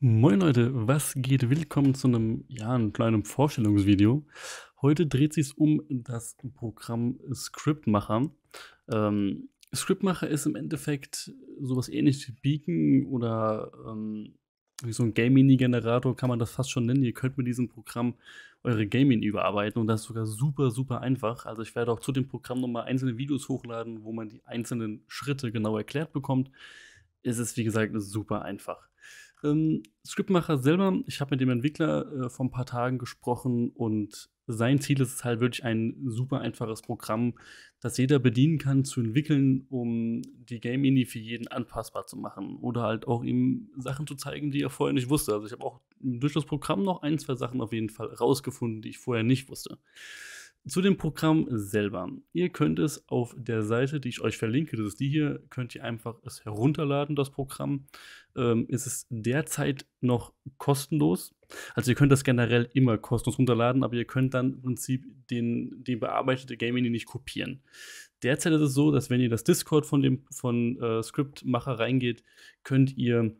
Moin Leute, was geht? Willkommen zu einem, ja, einem kleinen Vorstellungsvideo. Heute dreht sich um das Programm Scriptmacher. Ähm, Scriptmacher ist im Endeffekt sowas ähnliches wie Beacon oder ähm, wie so ein Gaming-Generator kann man das fast schon nennen. Ihr könnt mit diesem Programm eure Gaming überarbeiten und das ist sogar super, super einfach. Also ich werde auch zu dem Programm nochmal einzelne Videos hochladen, wo man die einzelnen Schritte genau erklärt bekommt. Es ist, wie gesagt, super einfach. Ähm, Scriptmacher selber, ich habe mit dem Entwickler äh, vor ein paar Tagen gesprochen und sein Ziel ist es halt wirklich ein super einfaches Programm, das jeder bedienen kann, zu entwickeln, um die Game Indie für jeden anpassbar zu machen oder halt auch ihm Sachen zu zeigen, die er vorher nicht wusste. Also ich habe auch durch das Programm noch ein, zwei Sachen auf jeden Fall rausgefunden, die ich vorher nicht wusste. Zu dem Programm selber. Ihr könnt es auf der Seite, die ich euch verlinke, das ist die hier, könnt ihr einfach es herunterladen, das Programm. Ähm, es ist derzeit noch kostenlos. Also ihr könnt das generell immer kostenlos runterladen, aber ihr könnt dann im Prinzip den, den bearbeitete Game nicht kopieren. Derzeit ist es so, dass wenn ihr das Discord von dem von äh, Scriptmacher reingeht, könnt ihr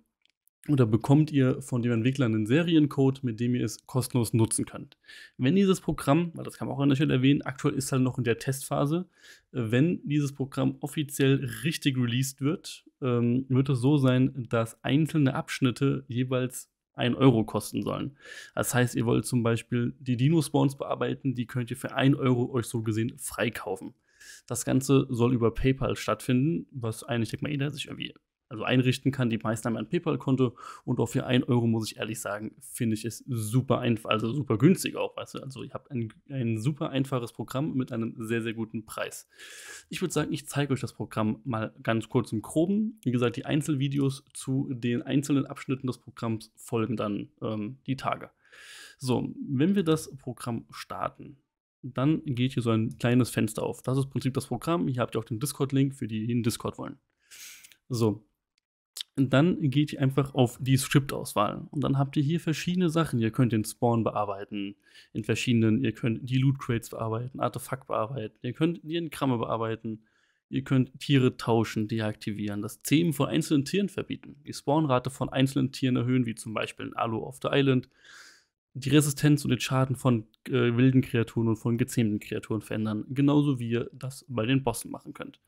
und da bekommt ihr von dem Entwickler einen Seriencode, mit dem ihr es kostenlos nutzen könnt. Wenn dieses Programm, weil das kann man auch an der Stelle erwähnen, aktuell ist halt noch in der Testphase, äh, wenn dieses Programm offiziell richtig released wird, ähm, wird es so sein, dass einzelne Abschnitte jeweils 1 Euro kosten sollen. Das heißt, ihr wollt zum Beispiel die Dino-Spawns bearbeiten, die könnt ihr für 1 Euro euch so gesehen freikaufen. Das Ganze soll über PayPal stattfinden, was eigentlich, denke mal, jeder sich irgendwie also einrichten kann. Die meisten an ein PayPal-Konto und auch für 1 Euro muss ich ehrlich sagen, finde ich es super einfach, also super günstig auch, weißt du. Also ihr habt ein, ein super einfaches Programm mit einem sehr, sehr guten Preis. Ich würde sagen, ich zeige euch das Programm mal ganz kurz im Groben. Wie gesagt, die Einzelvideos zu den einzelnen Abschnitten des Programms folgen dann ähm, die Tage. So, wenn wir das Programm starten, dann geht hier so ein kleines Fenster auf. Das ist im Prinzip das Programm. Hier habt ihr auch den Discord-Link für die, die in Discord wollen. So, und dann geht ihr einfach auf die Script-Auswahl. und dann habt ihr hier verschiedene Sachen. Ihr könnt den Spawn bearbeiten in verschiedenen, ihr könnt die Loot Crates bearbeiten, Artefakt bearbeiten, ihr könnt die Engramme bearbeiten, ihr könnt Tiere tauschen, deaktivieren, das Zähmen von einzelnen Tieren verbieten, die Spawnrate von einzelnen Tieren erhöhen, wie zum Beispiel ein Alu auf der Island, die Resistenz und den Schaden von äh, wilden Kreaturen und von gezähmten Kreaturen verändern, genauso wie ihr das bei den Bossen machen könnt.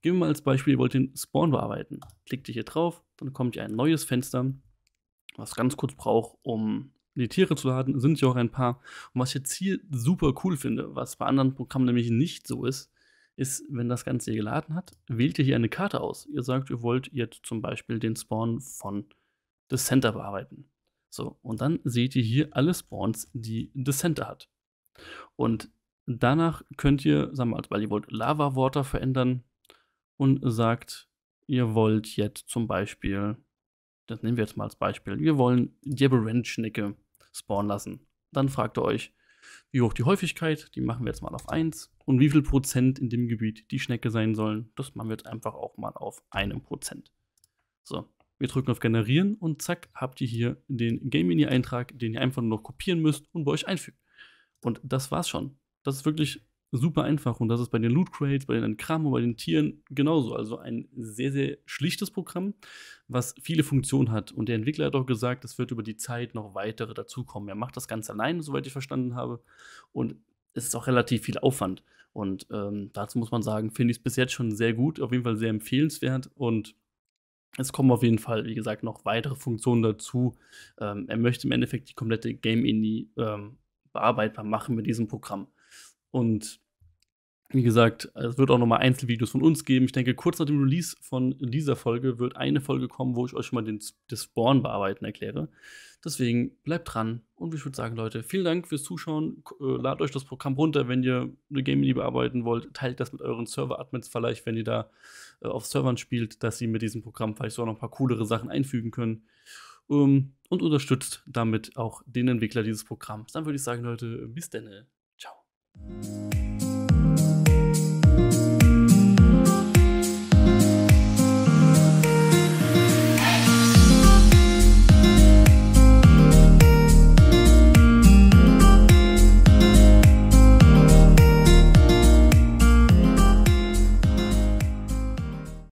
Gehen wir mal als Beispiel, ihr wollt den Spawn bearbeiten. Klickt ihr hier drauf, dann kommt ihr ein neues Fenster, was ganz kurz braucht, um die Tiere zu laden, sind ja auch ein paar. Und was ich jetzt hier super cool finde, was bei anderen Programmen nämlich nicht so ist, ist, wenn das Ganze hier geladen hat, wählt ihr hier eine Karte aus. Ihr sagt, ihr wollt jetzt zum Beispiel den Spawn von The Center bearbeiten. So, und dann seht ihr hier alle Spawns, die The Center hat. Und danach könnt ihr, sagen wir mal, weil ihr wollt Lava-Water verändern, und sagt, ihr wollt jetzt zum Beispiel, das nehmen wir jetzt mal als Beispiel, wir wollen dieberent schnecke spawnen lassen. Dann fragt ihr euch, wie hoch die Häufigkeit, die machen wir jetzt mal auf 1 und wie viel Prozent in dem Gebiet die Schnecke sein sollen, das machen wir jetzt einfach auch mal auf einem Prozent. So, wir drücken auf Generieren und zack, habt ihr hier den Game-Mini-Eintrag, den ihr einfach nur noch kopieren müsst und bei euch einfügt. Und das war's schon. Das ist wirklich super einfach. Und das ist bei den Loot Crates, bei den und bei den Tieren genauso. Also ein sehr, sehr schlichtes Programm, was viele Funktionen hat. Und der Entwickler hat auch gesagt, es wird über die Zeit noch weitere dazukommen. Er macht das Ganze allein, soweit ich verstanden habe. Und es ist auch relativ viel Aufwand. Und ähm, dazu muss man sagen, finde ich es bis jetzt schon sehr gut, auf jeden Fall sehr empfehlenswert. Und es kommen auf jeden Fall, wie gesagt, noch weitere Funktionen dazu. Ähm, er möchte im Endeffekt die komplette Game-Indie ähm, bearbeitbar machen mit diesem Programm. Und wie gesagt, es wird auch nochmal Einzelvideos von uns geben. Ich denke, kurz nach dem Release von dieser Folge wird eine Folge kommen, wo ich euch schon mal den, das Spawn bearbeiten erkläre. Deswegen bleibt dran und ich würde sagen, Leute, vielen Dank fürs Zuschauen. Äh, Ladet euch das Programm runter, wenn ihr eine Game Mini bearbeiten wollt. Teilt das mit euren Server-Admins vielleicht, wenn ihr da äh, auf Servern spielt, dass sie mit diesem Programm vielleicht so noch ein paar coolere Sachen einfügen können. Ähm, und unterstützt damit auch den Entwickler dieses Programms. Dann würde ich sagen, Leute, bis denn. Ciao.